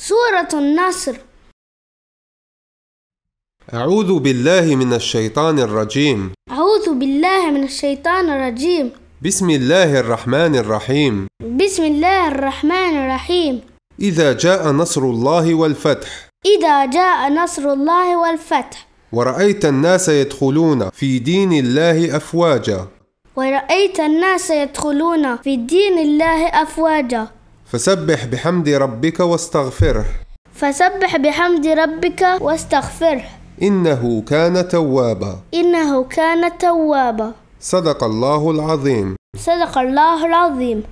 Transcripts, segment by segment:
سورة النصر أعوذ بالله من الشيطان الرجيم أعوذ بالله من الشيطان الرجيم بسم الله الرحمن الرحيم بسم الله الرحمن الرحيم إذا جاء نصر الله والفتح إذا جاء نصر الله والفتح ورأيت الناس يدخلون في دين الله أفواجا ورأيت الناس يدخلون في دين الله أفواجا فسبح بحمد ربك واستغفره فسبح بحمد ربك واستغفره إنه كان توابا إنه كان توابا صدق الله العظيم صدق الله العظيم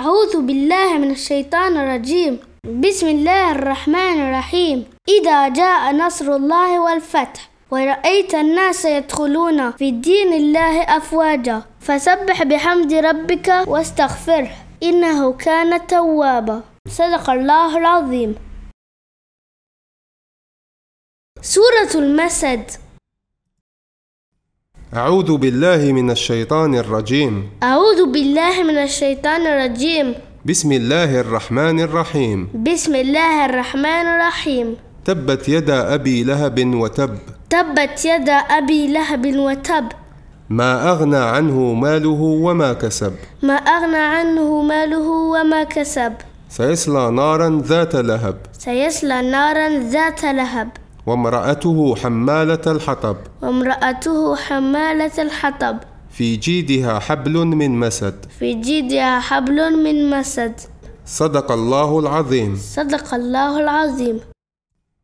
أعوذ بالله من الشيطان الرجيم بسم الله الرحمن الرحيم إذا جاء نصر الله والفتح ورأيت الناس يدخلون في دين الله أفواجا فسبح بحمد ربك واستغفره إنه كان توابا صدق الله العظيم سورة المسد أعوذ بالله من الشيطان الرجيم أعوذ بالله من الشيطان الرجيم بسم الله الرحمن الرحيم بسم الله الرحمن الرحيم تبت يدا أبي لهب وتب تبت يدا أبي لهب وتب ما أغنى عنه ماله وما كسب ما أغنى عنه ماله وما كسب سيصلى نارا ذات لهب سيصلى نارا ذات لهب وامرأته حمالة الحطب وامرأته حمالة الحطب في جيدها حبل من مسد في جيدها حبل من مسد صدق الله العظيم صدق الله العظيم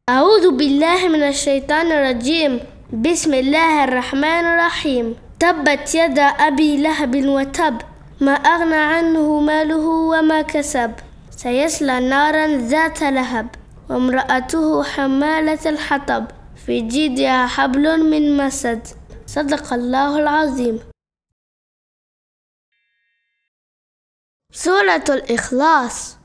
أعوذ بالله من الشيطان الرجيم بسم الله الرحمن الرحيم تبت يدا أبي لهب وتب ما أغنى عنه ماله وما كسب سيصلى نارا ذات لهب وامرأته حمالة الحطب في جيدها حبل من مسد صدق الله العظيم سورة الإخلاص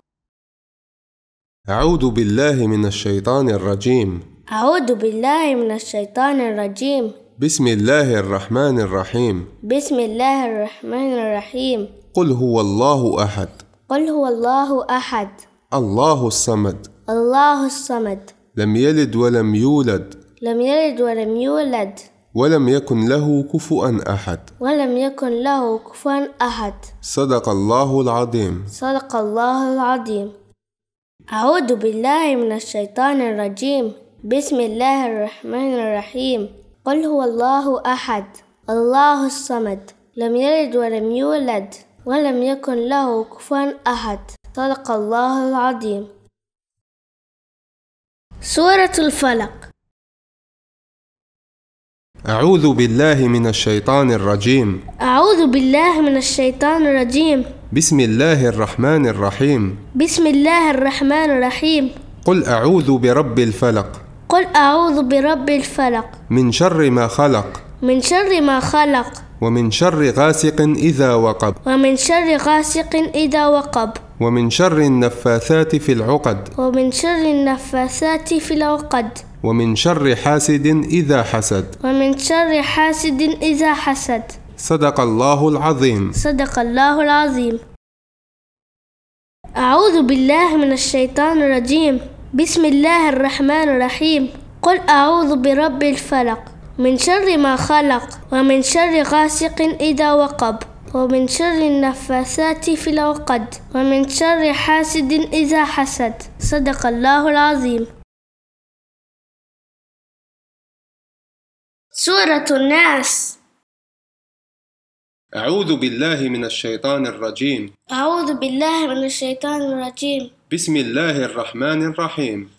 أعوذ بالله من الشيطان الرجيم أعوذ بالله من الشيطان الرجيم بسم الله الرحمن الرحيم بسم الله الرحمن الرحيم قل هو الله أحد قل هو الله أحد الله الصمد الله الصمد لم يلد ولم يولد لم يلد ولم يولد ولم يكن له كفوا أحد ولم يكن له كفوا أحد صدق الله العظيم صدق الله العظيم أعوذ بالله من الشيطان الرجيم بسم الله الرحمن الرحيم قل هو الله أحد الله الصمد لم يلد ولم يولد ولم يكن له كفوا أحد صدق الله العظيم سورة الفلق أعوذ بالله من الشيطان الرجيم أعوذ بالله من الشيطان الرجيم بسم الله الرحمن الرحيم بسم الله الرحمن الرحيم قل أعوذ برب الفلق قل أعوذ برب الفلق من شر ما خلق من شر ما خلق ومن شر غاسق إذا وقب ومن شر غاسق إذا وقب ومن شر النفاثات في العقد ومن شر النفاثات في العقد ومن شر حاسد إذا حسد ومن شر حاسد إذا حسد صدق الله العظيم صدق الله العظيم أعوذ بالله من الشيطان الرجيم بسم الله الرحمن الرحيم قل أعوذ برب الفلق من شر ما خلق ومن شر غاسق إذا وقب ومن شر النفاثات في العقد ومن شر حاسد إذا حسد صدق الله العظيم سورة الناس أعوذ بالله من الشيطان الرجيم أعوذ بالله من الشيطان الرجيم بسم الله الرحمن الرحيم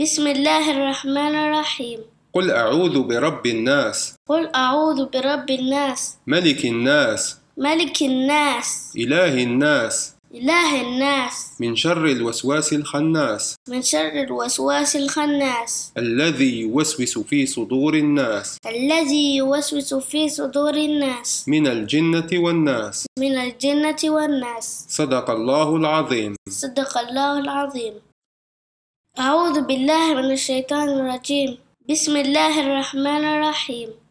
بسم الله الرحمن الرحيم قل أعوذ برب الناس قل أعوذ برب الناس ملك الناس ملك الناس إله الناس إله الناس من شر الوسواس الخناس من شر الوسواس الخناس الذي يوسوس في صدور الناس الذي يوسوس في صدور الناس من الجنة والناس من الجنة والناس صدق الله العظيم صدق الله العظيم أعوذ بالله من الشيطان الرجيم بسم الله الرحمن الرحيم